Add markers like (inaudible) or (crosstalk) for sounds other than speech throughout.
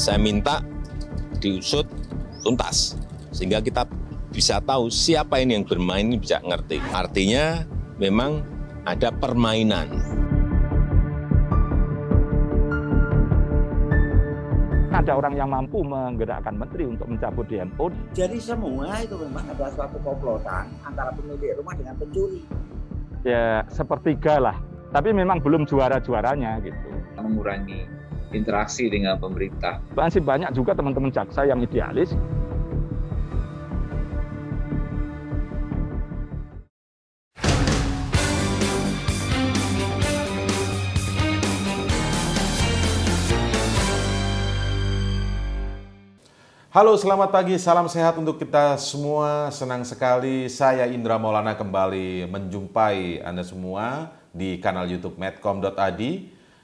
saya minta diusut tuntas sehingga kita bisa tahu siapa ini yang bermain ini bisa ngerti. Artinya memang ada permainan. Ada orang yang mampu menggerakkan menteri untuk mencabut DMO. Jadi semua itu memang ada suatu komplotan antara pemilik rumah dengan pencuri. Ya, sepertiga lah. Tapi memang belum juara-juaranya gitu. Mengurangi interaksi dengan pemerintah. Masih banyak juga teman-teman jaksa yang idealis. Halo, selamat pagi. Salam sehat untuk kita semua. Senang sekali saya Indra Maulana kembali menjumpai Anda semua di kanal YouTube medcom.id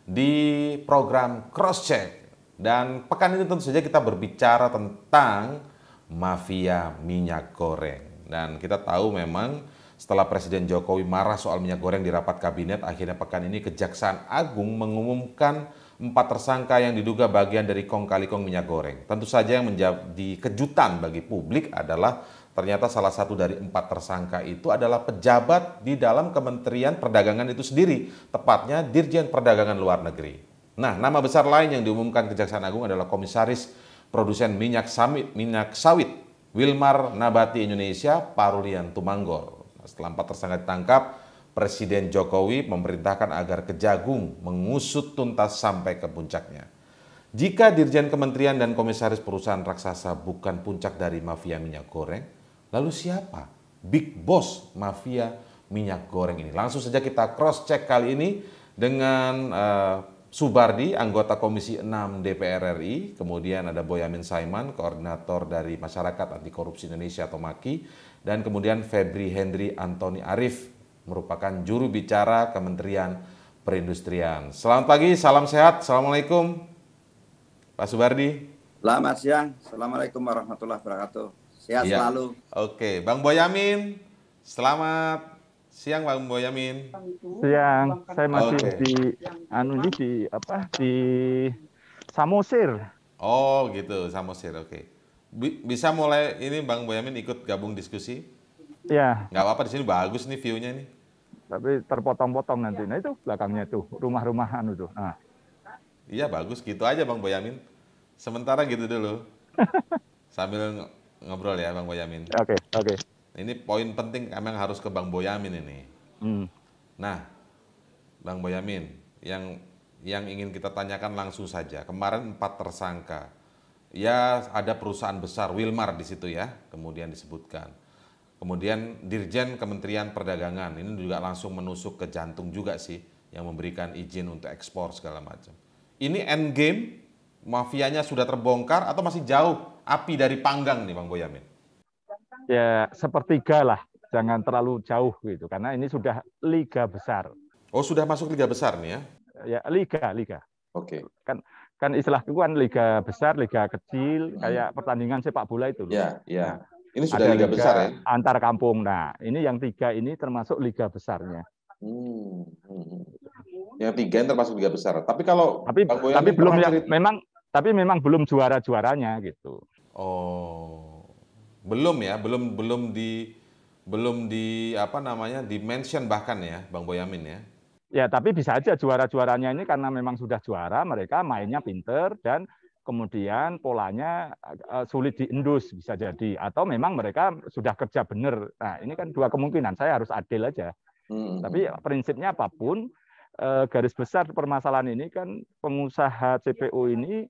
di program Cross Check. Dan pekan ini tentu saja kita berbicara tentang mafia minyak goreng. Dan kita tahu memang setelah Presiden Jokowi marah soal minyak goreng di rapat kabinet, akhirnya pekan ini Kejaksaan Agung mengumumkan empat tersangka yang diduga bagian dari kong kali kong minyak goreng. Tentu saja yang menjadi kejutan bagi publik adalah ternyata salah satu dari empat tersangka itu adalah pejabat di dalam Kementerian Perdagangan itu sendiri, tepatnya Dirjen Perdagangan Luar Negeri. Nah, nama besar lain yang diumumkan Kejaksaan Agung adalah Komisaris Produsen Minyak, Samit, Minyak Sawit Wilmar Nabati Indonesia Parulian Tumanggor. Nah, setelah empat tersangka ditangkap, Presiden Jokowi memerintahkan agar Kejagung mengusut tuntas sampai ke puncaknya. Jika Dirjen Kementerian dan Komisaris Perusahaan Raksasa bukan puncak dari mafia minyak goreng, Lalu siapa big boss mafia minyak goreng ini? Langsung saja kita cross check kali ini dengan uh, Subardi, anggota Komisi 6 DPR RI, kemudian ada Boyamin Saiman, koordinator dari Masyarakat Anti Korupsi Indonesia atau MAKI, dan kemudian Febri Hendri Antoni Arif, merupakan juru bicara Kementerian Perindustrian. Selamat pagi, salam sehat, Assalamualaikum Pak Subardi. Selamat siang, Assalamualaikum warahmatullahi wabarakatuh. Sehat ya. selalu. Oke, Bang Boyamin, selamat siang Bang Boyamin. Siang, saya masih Oke. di anu di apa di Samosir. Oh gitu, Samosir. Oke, bisa mulai ini Bang Boyamin ikut gabung diskusi? Ya. Gak apa-apa di sini bagus nih view-nya nih. Tapi terpotong-potong nanti. Nah itu belakangnya tuh rumah-rumah anu tuh. Nah. Iya bagus gitu aja Bang Boyamin. Sementara gitu dulu. (laughs) Sambil ngobrol ya Bang Boyamin. Oke, okay, oke. Okay. Ini poin penting memang harus ke Bang Boyamin ini. Hmm. Nah, Bang Boyamin, yang yang ingin kita tanyakan langsung saja. Kemarin empat tersangka. Ya, ada perusahaan besar Wilmar di situ ya, kemudian disebutkan. Kemudian Dirjen Kementerian Perdagangan ini juga langsung menusuk ke jantung juga sih yang memberikan izin untuk ekspor segala macam. Ini end game mafianya sudah terbongkar atau masih jauh api dari panggang nih Bang Boyamin? Ya, sepertiga lah. Jangan terlalu jauh gitu. Karena ini sudah liga besar. Oh, sudah masuk liga besar nih ya? Ya, liga, liga. Oke. Okay. Kan kan istilah itu kan liga besar, liga kecil, kayak pertandingan sepak bola itu. Iya, iya. Nah, ini sudah liga, liga besar ya? Antar kampung. Nah, ini yang tiga ini termasuk liga besarnya. Hmm. hmm, hmm. Yang tiga yang termasuk liga besar. Tapi kalau tapi, Bang tapi belum yang memang tapi memang belum juara-juaranya gitu. Oh, belum ya, belum belum di belum di apa namanya di mention bahkan ya, Bang Boyamin ya. Ya, tapi bisa aja juara-juaranya ini karena memang sudah juara, mereka mainnya pinter dan kemudian polanya eh, sulit diendus bisa jadi atau memang mereka sudah kerja bener. Nah, ini kan dua kemungkinan. Saya harus adil aja. Hmm. Tapi prinsipnya apapun eh, garis besar permasalahan ini kan pengusaha CPO ini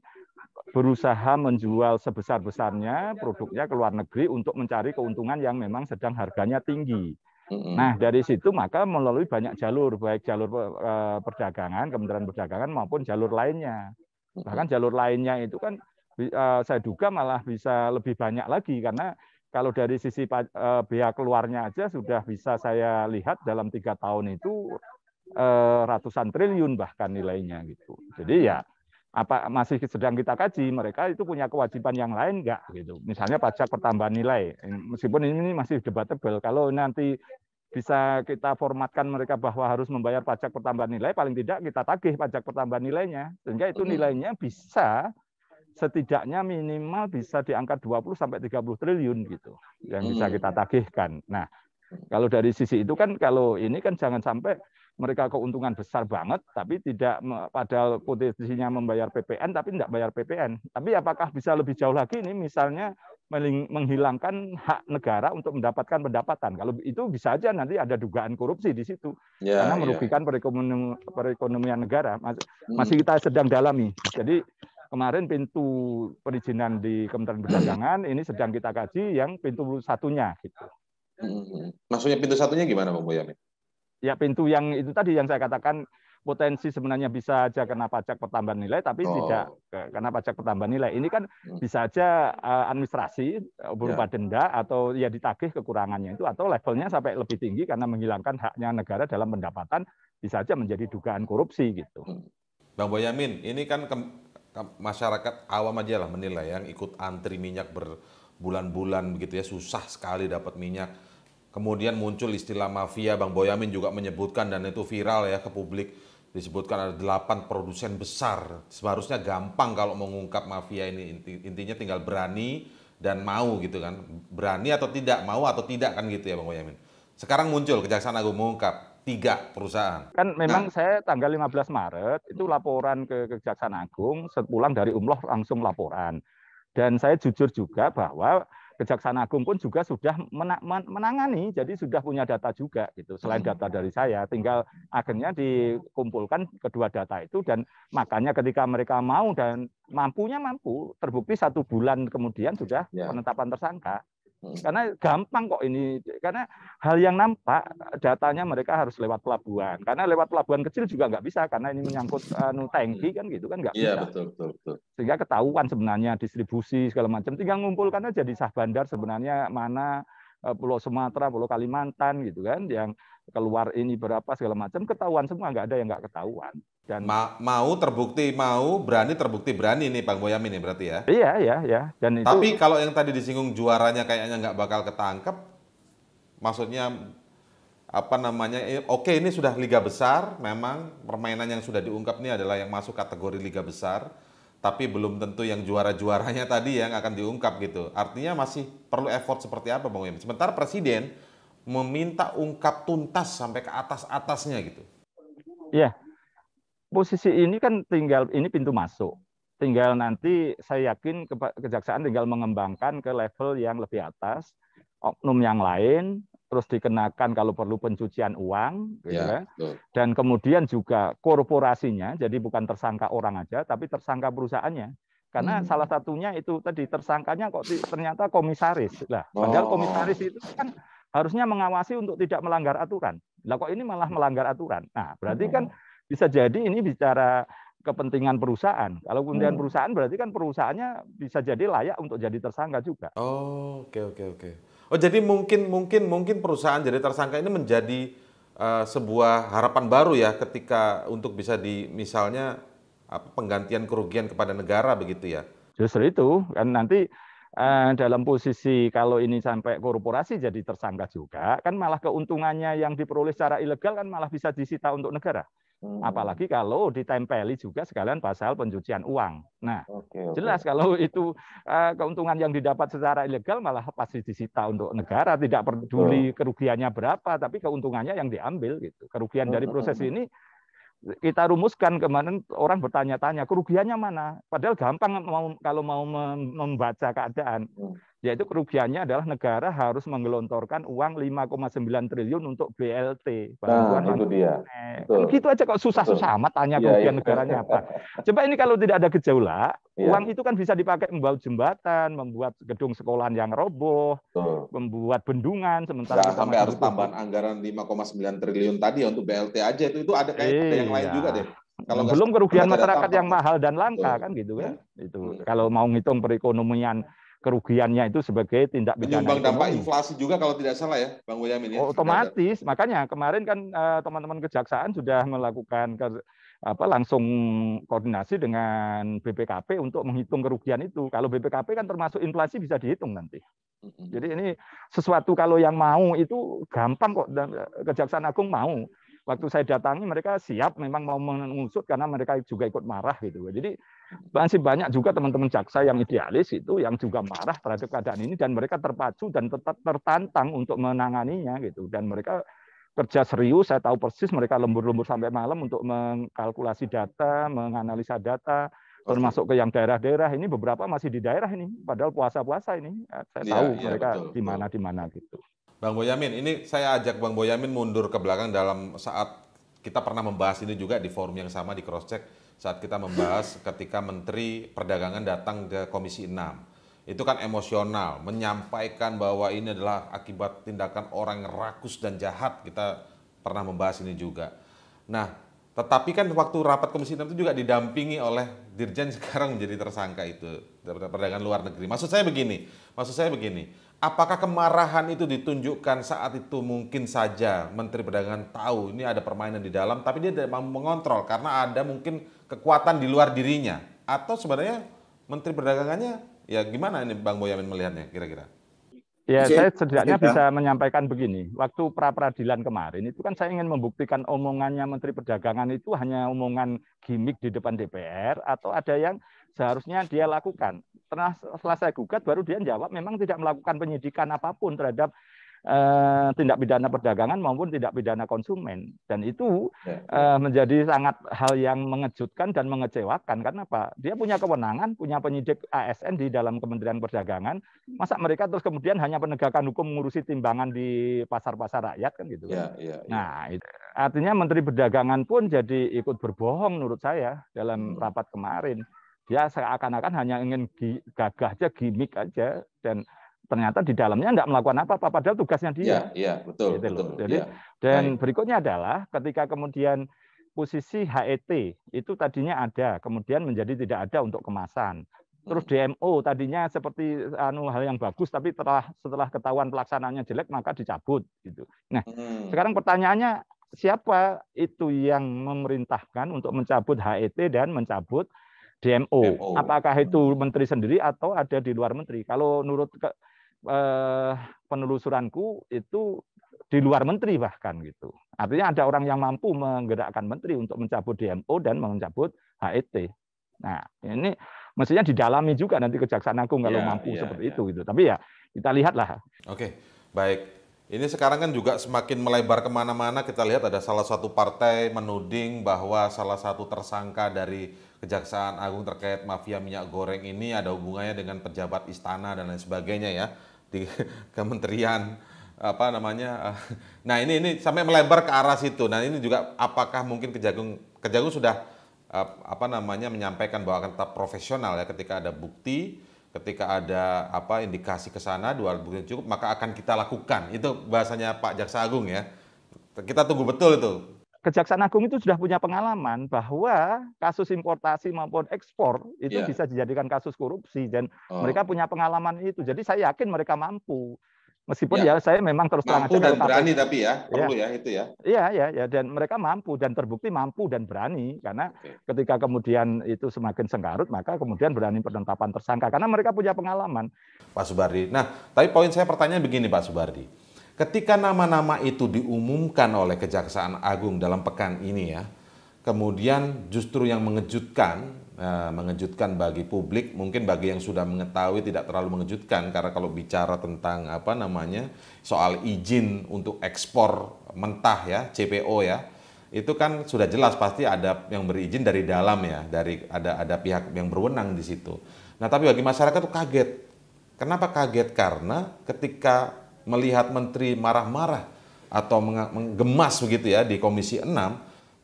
berusaha menjual sebesar-besarnya produknya ke luar negeri untuk mencari keuntungan yang memang sedang harganya tinggi. Nah, dari situ maka melalui banyak jalur, baik jalur eh, perdagangan, Kementerian Perdagangan maupun jalur lainnya. Bahkan jalur lainnya itu kan eh, saya duga malah bisa lebih banyak lagi karena kalau dari sisi eh, biaya keluarnya aja sudah bisa saya lihat dalam tiga tahun itu ratusan triliun bahkan nilainya gitu. Jadi ya apa masih sedang kita kaji, mereka itu punya kewajiban yang lain enggak gitu. Misalnya pajak pertambahan nilai. Meskipun ini masih debatable kalau nanti bisa kita formatkan mereka bahwa harus membayar pajak pertambahan nilai, paling tidak kita tagih pajak pertambahan nilainya. Sehingga itu nilainya bisa setidaknya minimal bisa diangkat 20 sampai 30 triliun gitu yang bisa kita tagihkan. Nah, kalau dari sisi itu kan kalau ini kan jangan sampai mereka keuntungan besar banget, tapi tidak padahal potensinya membayar PPN, tapi tidak bayar PPN. Tapi apakah bisa lebih jauh lagi ini misalnya menghilangkan hak negara untuk mendapatkan pendapatan. Kalau itu bisa aja nanti ada dugaan korupsi di situ ya, karena ya. merugikan ya. perekonomian, negara. Hmm. Masih kita sedang dalami. Jadi kemarin pintu perizinan di Kementerian Perdagangan ini sedang kita kaji yang pintu satunya gitu. Hmm, hmm, Maksudnya pintu satunya gimana Bang Boyamin? ya pintu yang itu tadi yang saya katakan potensi sebenarnya bisa aja kena pajak pertambahan nilai tapi oh. tidak kena pajak pertambahan nilai. Ini kan hmm. bisa aja eh, administrasi eh, berupa yeah. denda atau ya ditagih kekurangannya itu atau levelnya sampai lebih tinggi karena menghilangkan haknya negara dalam pendapatan bisa aja menjadi dugaan korupsi gitu. Hmm. Bang Boyamin, ini kan ke, ke masyarakat awam aja lah menilai yang ikut antri minyak berbulan-bulan begitu ya susah sekali dapat minyak Kemudian muncul istilah mafia, Bang Boyamin juga menyebutkan dan itu viral ya ke publik. Disebutkan ada delapan produsen besar. Seharusnya gampang kalau mengungkap mafia ini. Intinya tinggal berani dan mau gitu kan. Berani atau tidak, mau atau tidak kan gitu ya Bang Boyamin. Sekarang muncul Kejaksaan Agung mengungkap tiga perusahaan. Kan memang nah. saya tanggal 15 Maret itu laporan ke Kejaksaan Agung, sepulang dari Umroh langsung laporan. Dan saya jujur juga bahwa Kejaksaan Agung pun juga sudah menangani, jadi sudah punya data juga gitu. Selain hmm. data dari saya, tinggal akhirnya dikumpulkan kedua data itu dan makanya ketika mereka mau dan mampunya mampu, terbukti satu bulan kemudian sudah ya. penetapan tersangka. Hmm. Karena gampang kok ini. Karena hal yang nampak datanya mereka harus lewat pelabuhan. Karena lewat pelabuhan kecil juga nggak bisa karena ini menyangkut anu iya. tangki kan gitu kan nggak iya, bisa. Iya betul, betul betul. Sehingga ketahuan sebenarnya distribusi segala macam. Tinggal ngumpulkan aja di sah bandar sebenarnya mana eh, Pulau Sumatera, Pulau Kalimantan gitu kan yang keluar ini berapa segala macam ketahuan semua nggak ada yang nggak ketahuan dan Ma mau terbukti mau berani terbukti berani nih Pak Boyamin nih ya berarti ya. Iya iya iya. Dan itu, Tapi kalau yang tadi disinggung juaranya kayaknya nggak bakal ketangkep, maksudnya apa namanya? Eh, oke ini sudah liga besar, memang permainan yang sudah diungkap ini adalah yang masuk kategori liga besar. Tapi belum tentu yang juara-juaranya (laughs) tadi yang akan diungkap gitu. Artinya masih perlu effort seperti apa Bang Boyamin? Sementara Presiden meminta ungkap tuntas sampai ke atas-atasnya gitu. Iya, posisi ini kan tinggal ini pintu masuk. Tinggal nanti saya yakin kejaksaan tinggal mengembangkan ke level yang lebih atas, oknum yang lain, terus dikenakan kalau perlu pencucian uang, gitu ya, ya. dan kemudian juga korporasinya, jadi bukan tersangka orang aja, tapi tersangka perusahaannya. Karena hmm. salah satunya itu tadi tersangkanya kok ternyata komisaris lah, oh. padahal komisaris itu kan harusnya mengawasi untuk tidak melanggar aturan. Lah kok ini malah melanggar aturan. Nah, berarti kan hmm. Bisa jadi ini bicara kepentingan perusahaan. Kalau kepentingan hmm. perusahaan berarti kan perusahaannya bisa jadi layak untuk jadi tersangka juga. Oh, oke okay, oke okay, oke. Okay. Oh, jadi mungkin mungkin mungkin perusahaan jadi tersangka ini menjadi uh, sebuah harapan baru ya ketika untuk bisa di misalnya apa penggantian kerugian kepada negara begitu ya. Justru itu kan nanti uh, dalam posisi kalau ini sampai korporasi jadi tersangka juga kan malah keuntungannya yang diperoleh secara ilegal kan malah bisa disita untuk negara. Apalagi hmm. kalau ditempeli juga sekalian pasal pencucian uang. Nah, okay, okay. jelas kalau itu eh, keuntungan yang didapat secara ilegal malah pasti disita untuk negara, tidak peduli kerugiannya berapa, tapi keuntungannya yang diambil gitu. Kerugian dari hmm, proses hmm, ini kita rumuskan kemarin orang bertanya-tanya kerugiannya mana padahal gampang kalau mau membaca keadaan yaitu kerugiannya adalah negara harus menggelontorkan uang 5,9 triliun untuk BLT bantuan nah, itu dia. Betul. Gitu aja kok susah-susah amat tanya iya, kerugian ya, ya. negaranya apa. (laughs) Coba ini kalau tidak ada gejolak, ya. uang itu kan bisa dipakai membuat jembatan, membuat gedung sekolahan yang roboh, Betul. membuat bendungan sementara nah, sampai harus tambahan anggaran 5,9 triliun tadi untuk BLT aja itu itu ada kayak iya. ada yang lain iya. juga deh. Kalau hmm, belum kerugian masyarakat yang mahal dan langka Betul. kan gitu kan. Ya. Itu hmm. kalau mau ngitung perekonomian kerugiannya itu sebagai tindak pidana. Menyumbang dampak inflasi juga kalau tidak salah ya, Bang Boyamin. Ya? Oh, otomatis, makanya kemarin kan eh, teman-teman kejaksaan sudah melakukan ke, apa langsung koordinasi dengan BPKP untuk menghitung kerugian itu. Kalau BPKP kan termasuk inflasi bisa dihitung nanti. Jadi ini sesuatu kalau yang mau itu gampang kok dan eh, Kejaksaan Agung mau waktu saya datangi mereka siap memang mau mengusut karena mereka juga ikut marah gitu. Jadi masih banyak juga teman-teman jaksa yang idealis itu yang juga marah terhadap keadaan ini dan mereka terpacu dan tetap tertantang untuk menanganinya gitu dan mereka kerja serius, saya tahu persis mereka lembur-lembur sampai malam untuk mengkalkulasi data, menganalisa data, termasuk ke yang daerah-daerah ini beberapa masih di daerah ini padahal puasa-puasa ini saya iya, tahu ya, mereka di mana di mana gitu Bang Boyamin, ini saya ajak Bang Boyamin mundur ke belakang dalam saat kita pernah membahas ini juga di forum yang sama di cross check saat kita membahas (laughs) ketika Menteri Perdagangan datang ke Komisi 6. Itu kan emosional, menyampaikan bahwa ini adalah akibat tindakan orang rakus dan jahat. Kita pernah membahas ini juga. Nah, tetapi kan waktu rapat Komisi 6 itu juga didampingi oleh Dirjen (laughs) sekarang menjadi tersangka itu, perdagangan luar negeri. Maksud saya begini, maksud saya begini, Apakah kemarahan itu ditunjukkan saat itu mungkin saja Menteri Perdagangan tahu ini ada permainan di dalam, tapi dia tidak mampu mengontrol karena ada mungkin kekuatan di luar dirinya? Atau sebenarnya Menteri Perdagangannya ya gimana ini Bang Boyamin melihatnya kira-kira? Ya, saya setidaknya bisa menyampaikan begini. Waktu pra peradilan kemarin itu kan saya ingin membuktikan omongannya Menteri Perdagangan itu hanya omongan gimmick di depan DPR atau ada yang seharusnya dia lakukan setelah saya gugat baru dia jawab memang tidak melakukan penyidikan apapun terhadap eh, tindak pidana perdagangan maupun tindak pidana konsumen dan itu ya. eh, menjadi sangat hal yang mengejutkan dan mengecewakan karena apa dia punya kewenangan punya penyidik ASN di dalam Kementerian Perdagangan masa mereka terus kemudian hanya penegakan hukum mengurusi timbangan di pasar-pasar rakyat kan gitu ya, ya, ya. nah itu artinya Menteri Perdagangan pun jadi ikut berbohong menurut saya dalam hmm. rapat kemarin Ya, seakan-akan hanya ingin gagah aja, gimmick aja, dan ternyata di dalamnya tidak melakukan apa-apa, padahal tugasnya dia. Iya, ya, betul. Gitu betul Jadi, ya. Dan Baik. berikutnya adalah ketika kemudian posisi HET itu tadinya ada, kemudian menjadi tidak ada untuk kemasan. Terus hmm. DMO tadinya seperti anu hal yang bagus tapi setelah setelah ketahuan pelaksanaannya jelek maka dicabut gitu. Nah, hmm. sekarang pertanyaannya siapa itu yang memerintahkan untuk mencabut HET dan mencabut DMO. DMO. Apakah itu hmm. menteri sendiri atau ada di luar menteri? Kalau menurut ke, eh, penelusuranku itu di luar menteri bahkan gitu. Artinya ada orang yang mampu menggerakkan menteri untuk mencabut DMO dan mencabut HET. Nah, ini mestinya didalami juga nanti Kejaksaan Agung kalau ya, mampu ya, seperti ya. itu gitu. Tapi ya kita lihatlah. Oke, baik. Ini sekarang kan juga semakin melebar kemana-mana. Kita lihat ada salah satu partai menuding bahwa salah satu tersangka dari Kejaksaan Agung terkait mafia minyak goreng ini ada hubungannya dengan pejabat istana dan lain sebagainya ya di (laughs) kementerian apa namanya. Eh, nah ini ini sampai melebar ke arah situ. Nah ini juga apakah mungkin Kejagung Kejagung sudah eh, apa namanya menyampaikan bahwa akan tetap profesional ya ketika ada bukti ketika ada apa indikasi ke sana dua alat bukti cukup maka akan kita lakukan itu bahasanya Pak Jaksa Agung ya kita tunggu betul itu Kejaksaan Agung itu sudah punya pengalaman bahwa kasus importasi maupun ekspor itu yeah. bisa dijadikan kasus korupsi dan oh. mereka punya pengalaman itu jadi saya yakin mereka mampu Meskipun ya, ya saya memang terus terang mampu aja, dan berani tapi ya, iya. perlu ya, ya itu ya. Iya, ya, ya dan mereka mampu dan terbukti mampu dan berani karena Oke. ketika kemudian itu semakin sengkarut maka kemudian berani penetapan tersangka karena mereka punya pengalaman. Pak Subardi. Nah, tapi poin saya pertanyaan begini Pak Subardi. Ketika nama-nama itu diumumkan oleh Kejaksaan Agung dalam pekan ini ya, kemudian justru yang mengejutkan Eh, mengejutkan bagi publik mungkin bagi yang sudah mengetahui tidak terlalu mengejutkan karena kalau bicara tentang apa namanya soal izin untuk ekspor mentah ya CPO ya itu kan sudah jelas pasti ada yang berizin dari dalam ya dari ada ada pihak yang berwenang di situ nah tapi bagi masyarakat tuh kaget kenapa kaget karena ketika melihat menteri marah-marah atau menggemas begitu ya di komisi 6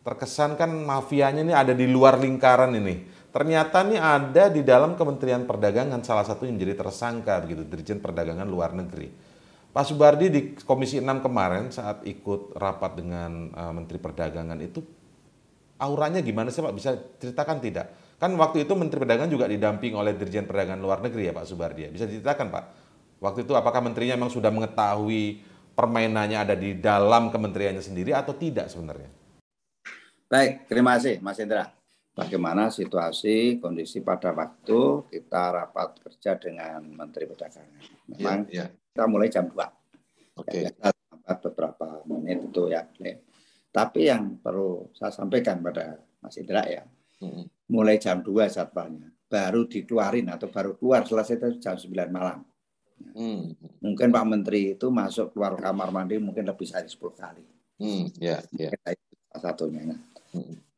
terkesan kan mafianya ini ada di luar lingkaran ini Ternyata nih ada di dalam Kementerian Perdagangan salah satu yang menjadi tersangka begitu Dirjen Perdagangan Luar Negeri. Pak Subardi di Komisi 6 kemarin saat ikut rapat dengan uh, Menteri Perdagangan itu auranya gimana sih Pak bisa ceritakan tidak? Kan waktu itu Menteri Perdagangan juga didamping oleh Dirjen Perdagangan Luar Negeri ya Pak Subardi. Ya. Bisa diceritakan Pak? Waktu itu apakah menterinya memang sudah mengetahui permainannya ada di dalam kementeriannya sendiri atau tidak sebenarnya? Baik, terima kasih Mas Indra bagaimana situasi kondisi pada waktu kita rapat kerja dengan Menteri Perdagangan. Memang ya, ya. kita mulai jam 2. Oke. Okay. beberapa menit itu ya. Tapi yang perlu saya sampaikan pada Mas Indra ya, hmm. mulai jam 2 jadwalnya, baru dikeluarin atau baru keluar selesai itu jam 9 malam. Hmm. Mungkin Pak Menteri itu masuk keluar kamar mandi mungkin lebih dari 10 kali. Hmm, ya, yeah, ya. Yeah. Itu salah satunya. Nah,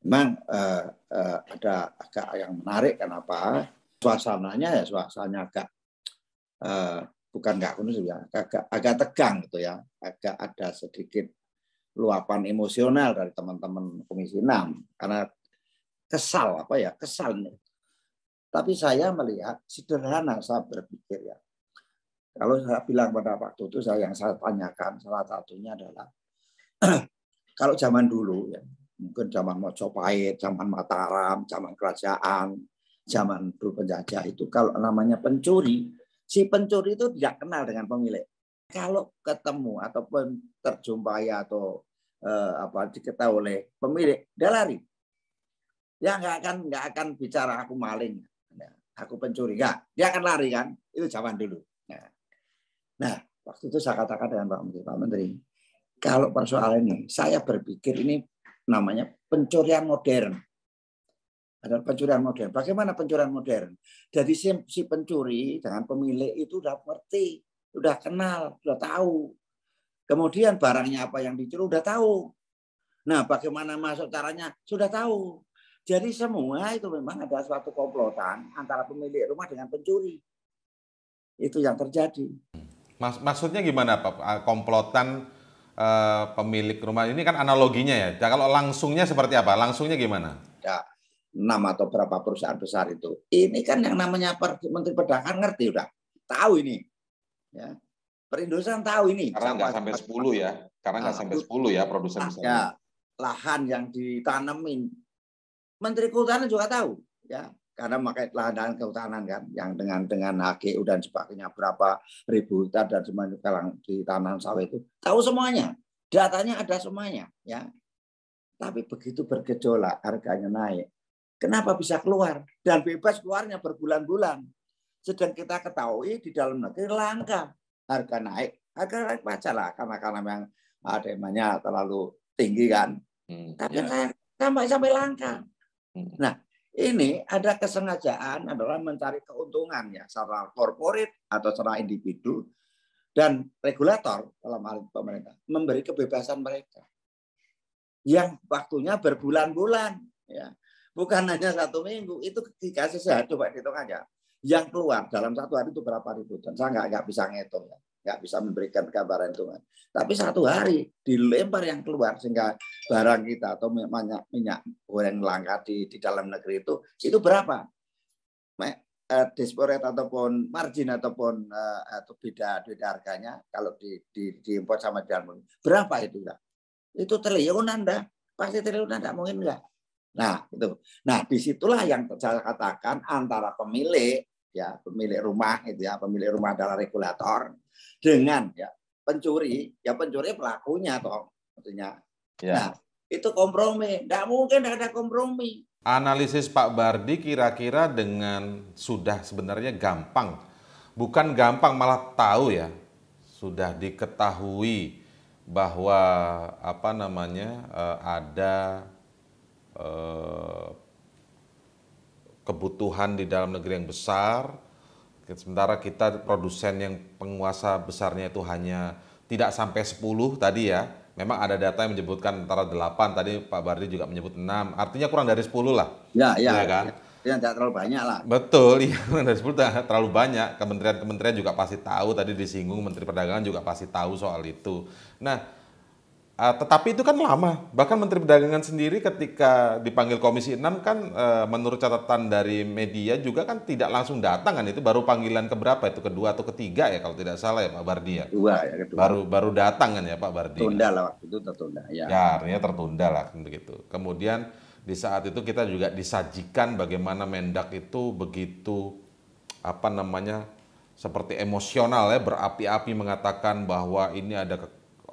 memang uh, uh, ada agak yang menarik kenapa suasananya ya suasananya agak uh, bukan nggak kuno ya agak agak tegang gitu ya agak ada sedikit luapan emosional dari teman-teman komisi 6 karena kesal apa ya kesal nih tapi saya melihat sederhana saya berpikir ya kalau saya bilang pada waktu itu saya yang saya tanyakan salah satunya adalah (clears throat) kalau zaman dulu ya mungkin zaman Mojopahit, zaman Mataram, zaman kerajaan, zaman penjajah itu kalau namanya pencuri, si pencuri itu tidak kenal dengan pemilik. Kalau ketemu ataupun terjumpai atau eh, apa diketahui oleh pemilik, dia lari. Dia ya, nggak akan nggak akan bicara aku maling, nah, aku pencuri, nggak. Dia akan lari kan? Itu zaman dulu. Nah, nah waktu itu saya katakan dengan Pak Menteri, Pak Menteri, kalau persoalan ini, saya berpikir ini namanya pencurian modern. Ada pencurian modern. Bagaimana pencurian modern? Jadi si, pencuri dengan pemilik itu sudah ngerti, sudah kenal, sudah tahu. Kemudian barangnya apa yang dicuri sudah tahu. Nah, bagaimana masuk caranya sudah tahu. Jadi semua itu memang ada suatu komplotan antara pemilik rumah dengan pencuri. Itu yang terjadi. Mas, maksudnya gimana Pak? Komplotan Eh, pemilik rumah ini kan analoginya ya. Nah, kalau langsungnya seperti apa? Langsungnya gimana? Ya, enam atau berapa perusahaan besar itu. Ini kan yang namanya per, Menteri Perdagangan ngerti udah. Tahu ini. Ya. Perindustrian tahu ini. Karena nggak sampai 10 ya. Karena nggak ah, sampai 10 ya produsen ah, besar. Ya, lahan yang ditanemin, Menteri Kehutanan juga tahu. Ya, karena pakai lahan-lahan kehutanan kan yang dengan dengan HGU dan sebagainya berapa ribu hektar dan semuanya di tanaman sawit itu tahu semuanya datanya ada semuanya ya tapi begitu bergejolak harganya naik kenapa bisa keluar dan bebas keluarnya berbulan-bulan sedang kita ketahui di dalam negeri langka harga naik harga naik baca lah karena karena yang demandnya terlalu tinggi kan hmm, tapi ya. sampai sampai langka hmm. nah ini ada kesengajaan adalah mencari keuntungan ya secara korporat atau secara individu dan regulator dalam hal pemerintah memberi kebebasan mereka yang waktunya berbulan-bulan ya bukan hanya satu minggu itu ketika saya coba hitung aja yang keluar dalam satu hari itu berapa ribu dan saya nggak nggak bisa ngitung ya nggak bisa memberikan kabar Tuhan. Tapi satu hari dilempar yang keluar sehingga barang kita atau minyak minyak goreng langka di di dalam negeri itu itu berapa? Eh, Disporet ataupun margin ataupun eh, atau beda beda harganya kalau di di diimpor sama di dalam negeri berapa itu? Itu triliunan anda pasti triliunan anda mungkin enggak. Nah, itu. Nah, disitulah yang saya katakan antara pemilik ya pemilik rumah gitu ya pemilik rumah adalah regulator dengan ya pencuri ya pencuri pelakunya toh maksudnya ya. nah itu kompromi tidak mungkin tidak ada kompromi analisis Pak Bardi kira-kira dengan sudah sebenarnya gampang bukan gampang malah tahu ya sudah diketahui bahwa apa namanya eh, ada eh, kebutuhan di dalam negeri yang besar, sementara kita produsen yang penguasa besarnya itu hanya tidak sampai 10 tadi ya. Memang ada data yang menyebutkan antara 8, tadi Pak Bardi juga menyebut 6, artinya kurang dari 10 lah. Ya, ya, ya kan? Ya, tidak ya, terlalu banyak lah. Betul, (laughs) iya, kurang dari 10 terlalu banyak. Kementerian-kementerian juga pasti tahu, tadi disinggung Menteri Perdagangan juga pasti tahu soal itu. Nah, Uh, tetapi itu kan lama. Bahkan Menteri Perdagangan sendiri ketika dipanggil Komisi 6 kan uh, menurut catatan dari media juga kan tidak langsung datang kan itu baru panggilan ke berapa itu kedua atau ketiga ya kalau tidak salah ya Pak Bardia. Ya? Kedua ya kedua. Baru baru datang kan ya Pak Bardia. Tunda lah waktu itu tertunda ya. Ya artinya tertunda lah kan begitu. Kemudian di saat itu kita juga disajikan bagaimana Mendak itu begitu apa namanya seperti emosional ya berapi-api mengatakan bahwa ini ada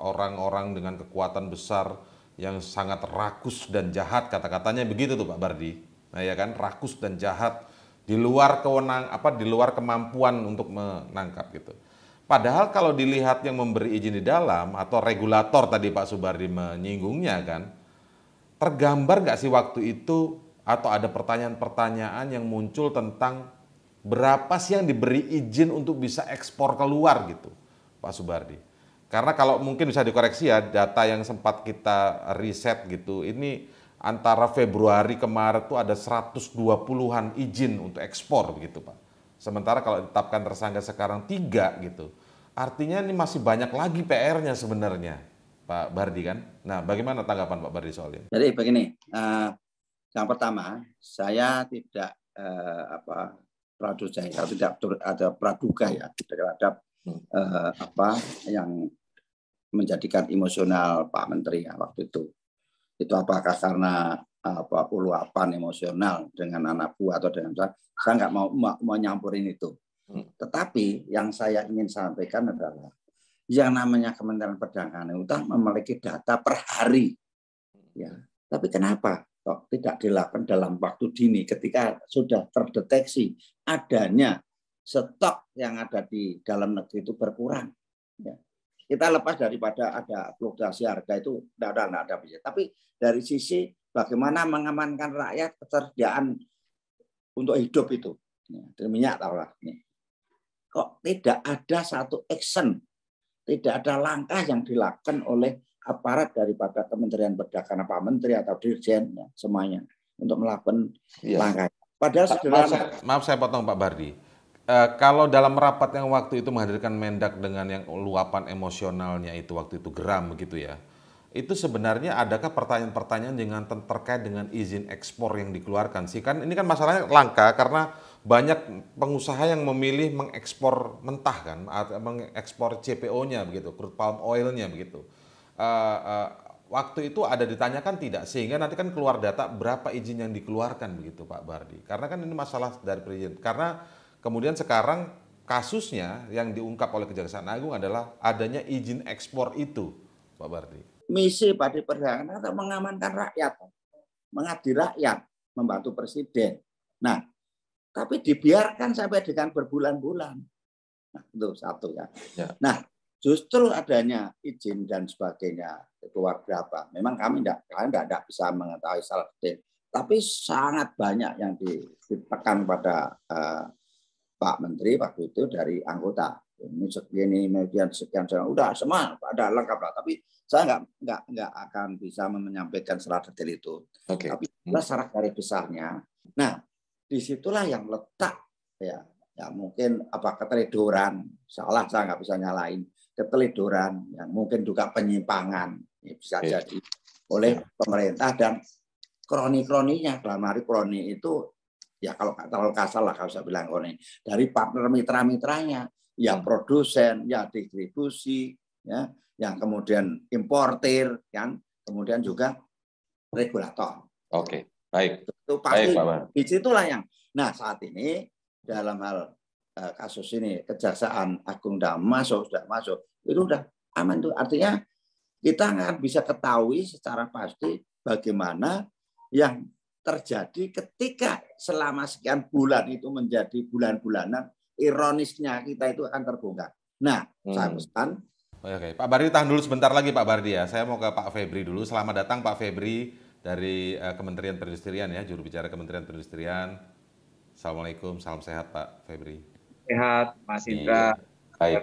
orang-orang dengan kekuatan besar yang sangat rakus dan jahat kata-katanya begitu tuh Pak Bardi. Nah ya kan rakus dan jahat di luar kewenang apa di luar kemampuan untuk menangkap gitu. Padahal kalau dilihat yang memberi izin di dalam atau regulator tadi Pak Subardi menyinggungnya kan tergambar nggak sih waktu itu atau ada pertanyaan-pertanyaan yang muncul tentang berapa sih yang diberi izin untuk bisa ekspor keluar gitu Pak Subardi? Karena kalau mungkin bisa dikoreksi ya data yang sempat kita riset gitu, ini antara Februari kemarin Maret tuh ada 120-an izin untuk ekspor begitu Pak. Sementara kalau ditetapkan tersangka sekarang tiga gitu. Artinya ini masih banyak lagi PR-nya sebenarnya Pak Bardi kan. Nah bagaimana tanggapan Pak Bardi soal ini? Jadi begini, uh, yang pertama saya tidak uh, apa praduga ya tidak ada praduga ya terhadap hmm. eh, apa yang menjadikan emosional Pak Menteri ya, waktu itu. Itu apakah karena apa uluapan emosional dengan anak buah atau dengan saya, saya nggak mau, mau mau nyampurin itu. Hmm. Tetapi yang saya ingin sampaikan adalah yang namanya Kementerian Perdagangan itu kan memiliki data per hari. Ya, tapi kenapa kok tidak dilakukan dalam waktu dini ketika sudah terdeteksi adanya stok yang ada di dalam negeri itu berkurang? Kita lepas daripada ada fluktuasi harga itu tidak ada, tidak ada bisa. Tapi dari sisi bagaimana mengamankan rakyat ketersediaan untuk hidup itu. Ya, dari minyak tahulah. Ya. Kok tidak ada satu action, tidak ada langkah yang dilakukan oleh aparat daripada Kementerian Perdagangan Pak Menteri atau Dirjen ya, semuanya untuk melakukan iya. langkah. Padahal sederhana. maaf saya potong Pak Bardi Uh, kalau dalam rapat yang waktu itu menghadirkan Mendak dengan yang luapan emosionalnya itu waktu itu geram begitu ya. Itu sebenarnya adakah pertanyaan-pertanyaan dengan terkait dengan izin ekspor yang dikeluarkan sih kan ini kan masalahnya langka karena banyak pengusaha yang memilih mengekspor mentah kan mengekspor CPO-nya begitu crude palm oil-nya begitu. Uh, uh, waktu itu ada ditanyakan tidak sehingga nanti kan keluar data berapa izin yang dikeluarkan begitu Pak Bardi. Karena kan ini masalah dari presiden. Karena Kemudian sekarang kasusnya yang diungkap oleh Kejaksaan Agung adalah adanya izin ekspor itu, Pak Bardi. Misi Padi Perdagangan atau mengamankan rakyat, mengabdi rakyat, membantu presiden. Nah, tapi dibiarkan sampai dengan berbulan-bulan. Nah, itu satu ya. ya. Nah, justru adanya izin dan sebagainya keluar berapa. Memang kami tidak, kalian tidak, tidak bisa mengetahui salah detail, tapi sangat banyak yang ditekan pada uh, Pak Menteri waktu itu dari anggota ini sekian ini sekian sekian, sekian. udah semua ada lengkap lah tapi saya nggak nggak nggak akan bisa menyampaikan secara detail itu okay. tapi hmm. secara garis besarnya nah disitulah yang letak ya ya mungkin apa keteledoran salah saya nggak bisa nyalain keteledoran yang mungkin juga penyimpangan ya, bisa yeah. jadi oleh ya. pemerintah dan kroni-kroninya dalam hari kroni itu ya kalau terlalu kasar lah kalau saya bilang orang oh, dari partner mitra-mitranya yang hmm. produsen, yang distribusi, ya, yang kemudian importir, kan, kemudian juga regulator. Oke, baik. Itu pasti di situlah yang. Nah saat ini dalam hal eh, kasus ini kejaksaan agung sudah masuk sudah masuk itu sudah aman tuh artinya kita nggak bisa ketahui secara pasti bagaimana yang terjadi ketika selama sekian bulan itu menjadi bulan-bulanan ironisnya kita itu akan terbongkar. Nah, hmm. saya pesan. Oke, Pak Bardi tahan dulu sebentar lagi Pak Bardi ya. Saya mau ke Pak Febri dulu. Selamat datang Pak Febri dari uh, Kementerian Perindustrian ya, juru bicara Kementerian Perindustrian. Assalamualaikum, salam sehat Pak Febri. Sehat, Mas iya. Indra. Baik.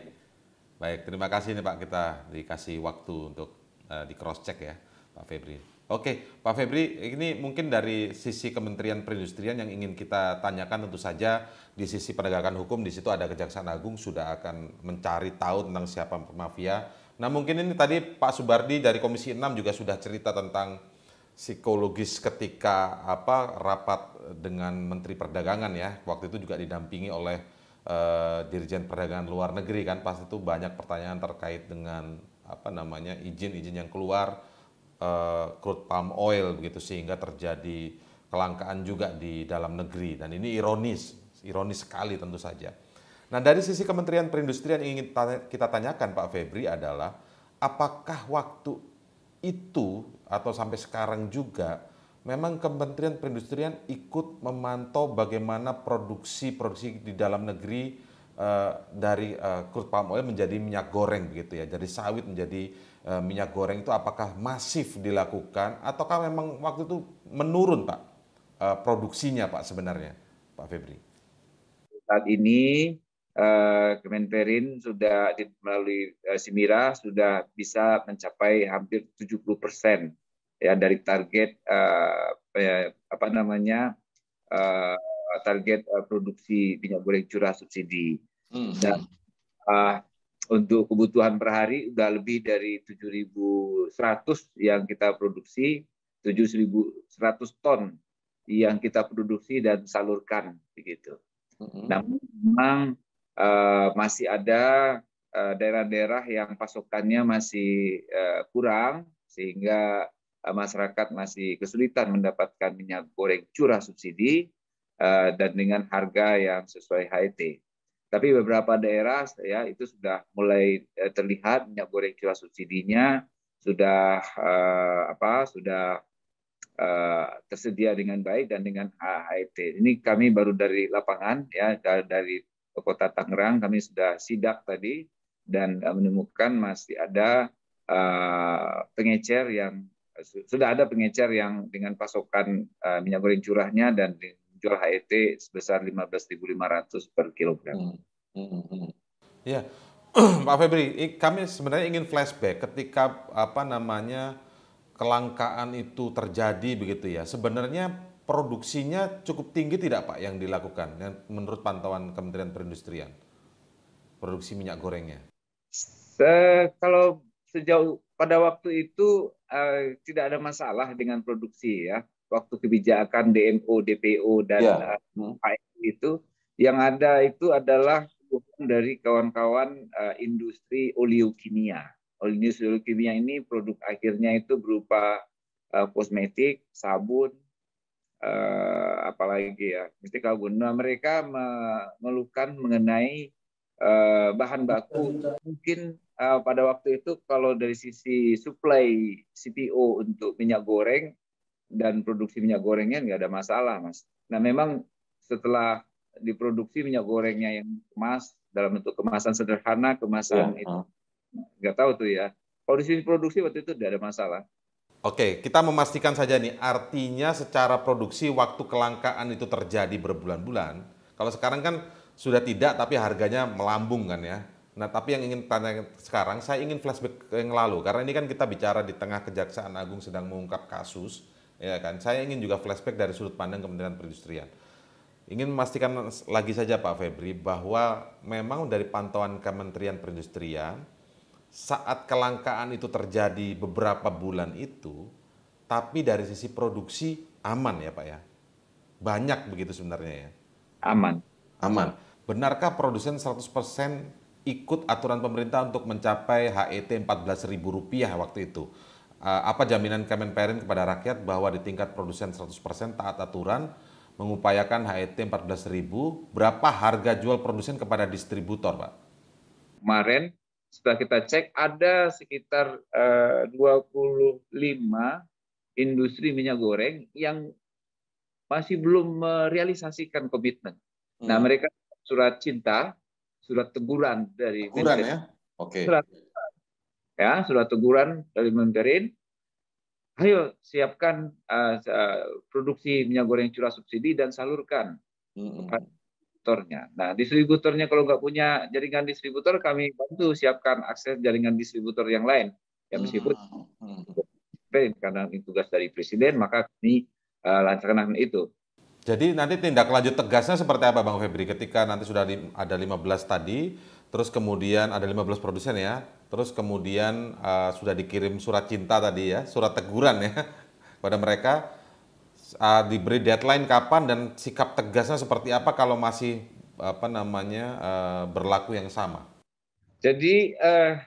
Baik, terima kasih nih Pak kita dikasih waktu untuk uh, di cross check ya Pak Febri. Oke, Pak Febri, ini mungkin dari sisi Kementerian Perindustrian yang ingin kita tanyakan tentu saja di sisi penegakan hukum di situ ada Kejaksaan Agung sudah akan mencari tahu tentang siapa mafia. Nah, mungkin ini tadi Pak Subardi dari Komisi 6 juga sudah cerita tentang psikologis ketika apa rapat dengan Menteri Perdagangan ya. Waktu itu juga didampingi oleh eh, Dirjen Perdagangan Luar Negeri kan. Pas itu banyak pertanyaan terkait dengan apa namanya izin-izin yang keluar uh, crude palm oil begitu sehingga terjadi kelangkaan juga di dalam negeri dan ini ironis, ironis sekali tentu saja. Nah dari sisi Kementerian Perindustrian yang ingin tanya, kita tanyakan Pak Febri adalah apakah waktu itu atau sampai sekarang juga memang Kementerian Perindustrian ikut memantau bagaimana produksi-produksi di dalam negeri uh, dari uh, crude palm oil menjadi minyak goreng begitu ya, dari sawit menjadi Eh, minyak goreng itu apakah masif dilakukan ataukah memang waktu itu menurun Pak eh, produksinya Pak sebenarnya Pak Febri? Saat ini eh, Kemenperin sudah melalui Simira sudah bisa mencapai hampir 70 persen ya dari target ya, apa namanya target produksi minyak goreng curah subsidi. Hmm. Dan ah, untuk kebutuhan per hari sudah lebih dari 7.100 yang kita produksi, 7.100 ton yang kita produksi dan salurkan begitu. Mm-hmm. Namun memang uh, masih ada daerah daerah-daerah yang pasokannya masih uh, kurang sehingga uh, masyarakat masih kesulitan mendapatkan minyak goreng curah subsidi uh, dan dengan harga yang sesuai HET. Tapi beberapa daerah ya itu sudah mulai eh, terlihat minyak goreng curah subsidinya sudah uh, apa sudah uh, tersedia dengan baik dan dengan HIT. Ini kami baru dari lapangan ya dari kota Tangerang kami sudah sidak tadi dan menemukan masih ada uh, pengecer yang sudah ada pengecer yang dengan pasokan uh, minyak goreng curahnya dan jual HET sebesar 15.500 per kilogram. Hmm. Hmm. hmm. Ya, (clears throat) Pak Febri, kami sebenarnya ingin flashback ketika apa namanya kelangkaan itu terjadi begitu ya. Sebenarnya produksinya cukup tinggi tidak Pak yang dilakukan yang menurut pantauan Kementerian Perindustrian produksi minyak gorengnya? Se kalau sejauh pada waktu itu eh, tidak ada masalah dengan produksi ya waktu kebijakan DMO, DPO dan yeah. Uh, itu yang ada itu adalah dari kawan-kawan uh, industri oleokimia. Industri oleokimia ini produk akhirnya itu berupa uh, kosmetik, sabun, uh, apalagi ya. Mesti kalau nah, mereka mengeluhkan mengenai uh, bahan baku mungkin uh, pada waktu itu kalau dari sisi supply CPO untuk minyak goreng dan produksi minyak gorengnya nggak ada masalah, Mas. Nah, memang setelah diproduksi minyak gorengnya yang kemas dalam bentuk kemasan sederhana, kemasan ya, itu ah. nggak tahu tuh ya. Produksi produksi waktu itu tidak ada masalah. Oke, kita memastikan saja nih, artinya secara produksi waktu kelangkaan itu terjadi berbulan-bulan. Kalau sekarang kan sudah tidak, tapi harganya melambung kan ya. Nah, tapi yang ingin tanya sekarang, saya ingin flashback yang lalu, karena ini kan kita bicara di tengah Kejaksaan Agung sedang mengungkap kasus Ya kan, saya ingin juga flashback dari sudut pandang Kementerian Perindustrian. Ingin memastikan lagi saja Pak Febri bahwa memang dari pantauan Kementerian Perindustrian saat kelangkaan itu terjadi beberapa bulan itu, tapi dari sisi produksi aman ya Pak ya? Banyak begitu sebenarnya ya? Aman. Aman. Benarkah produsen 100% ikut aturan pemerintah untuk mencapai HET ribu rupiah waktu itu? Eh, apa jaminan Kemenperin kepada rakyat bahwa di tingkat produsen 100% taat aturan mengupayakan HET 14.000 berapa harga jual produsen kepada distributor Pak? Kemarin setelah kita cek ada sekitar eh, uh, 25 industri minyak goreng yang masih belum merealisasikan komitmen. Nah, hmm. Nah, mereka surat cinta, surat teguran dari teguran ya. Okay. Surat ya sudah teguran dari Menterin ayo siapkan uh, produksi minyak goreng curah subsidi dan salurkan distributornya. Nah, distributornya kalau nggak punya jaringan distributor, kami bantu siapkan akses jaringan distributor yang lain. Ya meskipun mm-hmm. karena ini tugas dari presiden, maka kami uh, eh, lancarkan itu. Jadi nanti tindak lanjut tegasnya seperti apa Bang Febri ketika nanti sudah ada 15 tadi, terus kemudian ada 15 produsen ya, Terus kemudian uh, sudah dikirim surat cinta tadi ya, surat teguran ya (laughs) pada mereka uh, diberi deadline kapan dan sikap tegasnya seperti apa kalau masih apa namanya uh, berlaku yang sama. Jadi uh,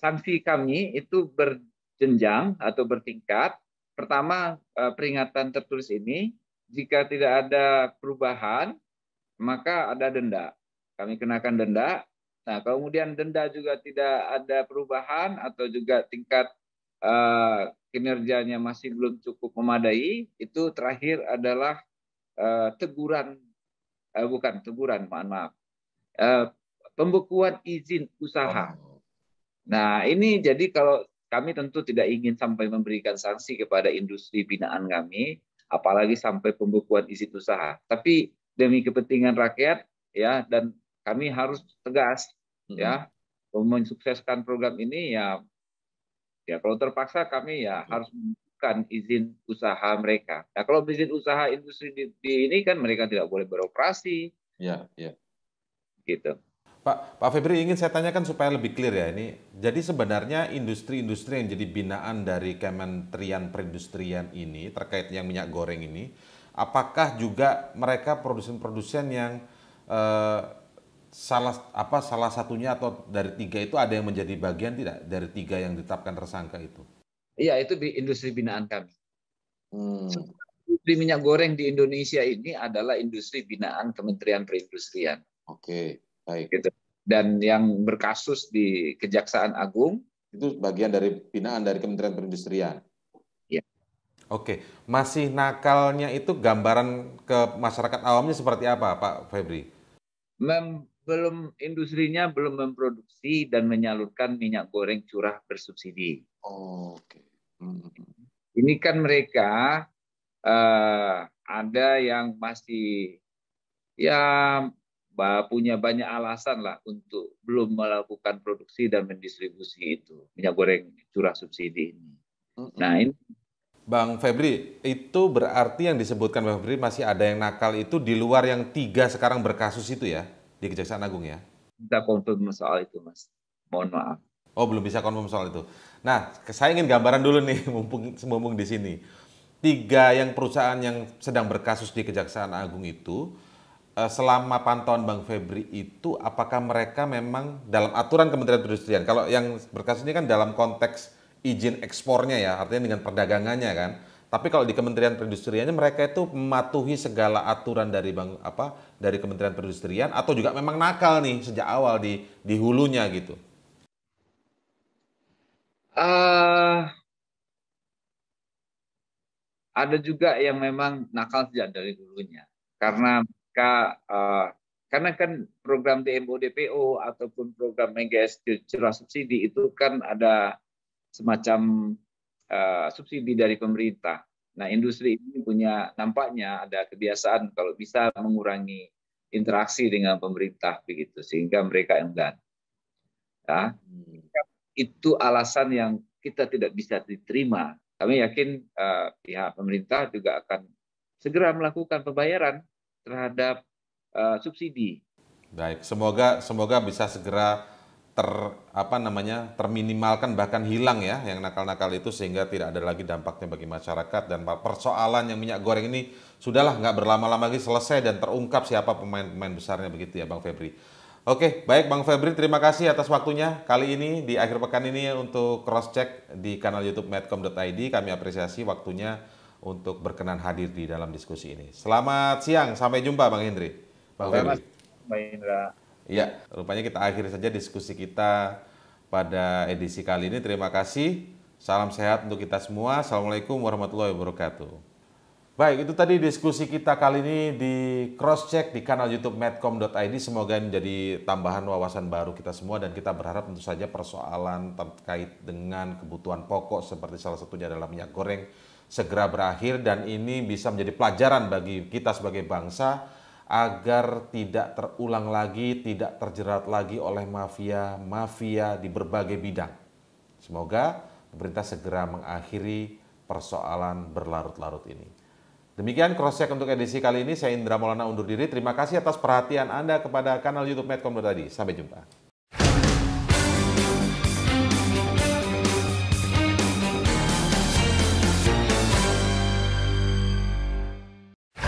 sanksi kami itu berjenjang atau bertingkat. Pertama uh, peringatan tertulis ini jika tidak ada perubahan maka ada denda. Kami kenakan denda Nah, kemudian denda juga tidak ada perubahan atau juga tingkat uh, kinerjanya masih belum cukup memadai, itu terakhir adalah uh, teguran uh, bukan teguran, mohon maaf. Uh, pembekuan izin usaha. Oh. Nah, ini jadi kalau kami tentu tidak ingin sampai memberikan sanksi kepada industri binaan kami, apalagi sampai pembekuan izin usaha. Tapi demi kepentingan rakyat ya dan kami harus tegas hmm. ya mensukseskan program ini ya ya kalau terpaksa kami ya hmm. harus bukan izin usaha mereka. Nah kalau izin usaha industri di, di ini kan mereka tidak boleh beroperasi. Ya, ya. Gitu. Pak Pak Febri ingin saya tanyakan supaya lebih clear ya ini. Jadi sebenarnya industri-industri yang jadi binaan dari Kementerian Perindustrian ini terkait yang minyak goreng ini, apakah juga mereka produsen-produsen yang eh, salah apa salah satunya atau dari tiga itu ada yang menjadi bagian tidak dari tiga yang ditetapkan tersangka itu? Iya itu di industri binaan kami. Hmm. Industri minyak goreng di Indonesia ini adalah industri binaan Kementerian Perindustrian. Oke, okay. baik. Gitu. Dan yang berkasus di Kejaksaan Agung itu bagian dari binaan dari Kementerian Perindustrian. Iya. Oke, okay. masih nakalnya itu gambaran ke masyarakat awamnya seperti apa, Pak Febri? belum industrinya belum memproduksi dan menyalurkan minyak goreng curah bersubsidi. Oh, Oke. Okay. Hmm. Ini kan mereka uh, ada yang masih ya punya banyak alasan lah untuk belum melakukan produksi dan mendistribusi itu minyak goreng curah subsidi ini. -hmm. Nah ini Bang Febri, itu berarti yang disebutkan Bang Febri masih ada yang nakal itu di luar yang tiga sekarang berkasus itu ya? di Kejaksaan Agung ya? Kita konfirm soal itu, Mas. Mohon maaf. Oh, belum bisa konfirm soal itu. Nah, saya ingin gambaran dulu nih, (laughs) mumpung, mumpung di sini. Tiga yang perusahaan yang sedang berkasus di Kejaksaan Agung itu, eh, selama pantauan Bang Febri itu, apakah mereka memang dalam aturan Kementerian Perindustrian? Kalau yang berkasus ini kan dalam konteks izin ekspornya ya, artinya dengan perdagangannya kan. Tapi kalau di Kementerian Perindustriannya mereka itu mematuhi segala aturan dari bang apa dari Kementerian Perindustrian atau juga memang nakal nih sejak awal di di hulunya gitu. Uh, ada juga yang memang nakal sejak dari hulunya karena mereka uh, karena kan program DMO DPO ataupun program Mega Curah Subsidi itu kan ada semacam Eh, subsidi dari pemerintah. Nah, industri ini punya nampaknya ada kebiasaan kalau bisa mengurangi interaksi dengan pemerintah begitu sehingga mereka enggan. Ya. Hmm. Itu alasan yang kita tidak bisa diterima. Kami yakin uh, pihak pemerintah juga akan segera melakukan pembayaran terhadap uh, subsidi. Baik, semoga semoga bisa segera ter apa namanya terminimalkan bahkan hilang ya yang nakal-nakal itu sehingga tidak ada lagi dampaknya bagi masyarakat dan persoalan yang minyak goreng ini sudahlah nggak berlama-lama lagi selesai dan terungkap siapa pemain-pemain besarnya begitu ya Bang Febri. Oke, baik Bang Febri terima kasih atas waktunya kali ini di akhir pekan ini untuk cross check di kanal YouTube medcom.id kami apresiasi waktunya untuk berkenan hadir di dalam diskusi ini. Selamat siang, sampai jumpa Bang Hendri. Bang Febri. Mbak Indra. Ya, rupanya kita akhiri saja diskusi kita pada edisi kali ini. Terima kasih. Salam sehat untuk kita semua. Assalamualaikum warahmatullahi wabarakatuh. Baik, itu tadi diskusi kita kali ini di cross check di kanal YouTube medcom.id. Semoga ini menjadi tambahan wawasan baru kita semua dan kita berharap tentu saja persoalan terkait dengan kebutuhan pokok seperti salah satunya adalah minyak goreng segera berakhir dan ini bisa menjadi pelajaran bagi kita sebagai bangsa agar tidak terulang lagi, tidak terjerat lagi oleh mafia-mafia di berbagai bidang. Semoga pemerintah segera mengakhiri persoalan berlarut-larut ini. Demikian cross check untuk edisi kali ini. Saya Indra Maulana undur diri. Terima kasih atas perhatian Anda kepada kanal YouTube Medcom tadi. Sampai jumpa.